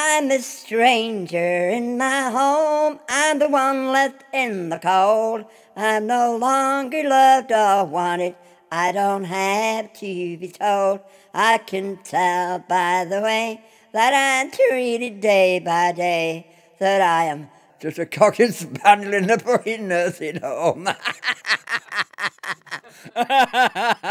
I'm a stranger in my home. I'm the one left in the cold. I'm no longer loved or wanted. I don't have to be told. I can tell by the way that I'm treated day by day that I am just a cock and spaniel in a pretty nursing home.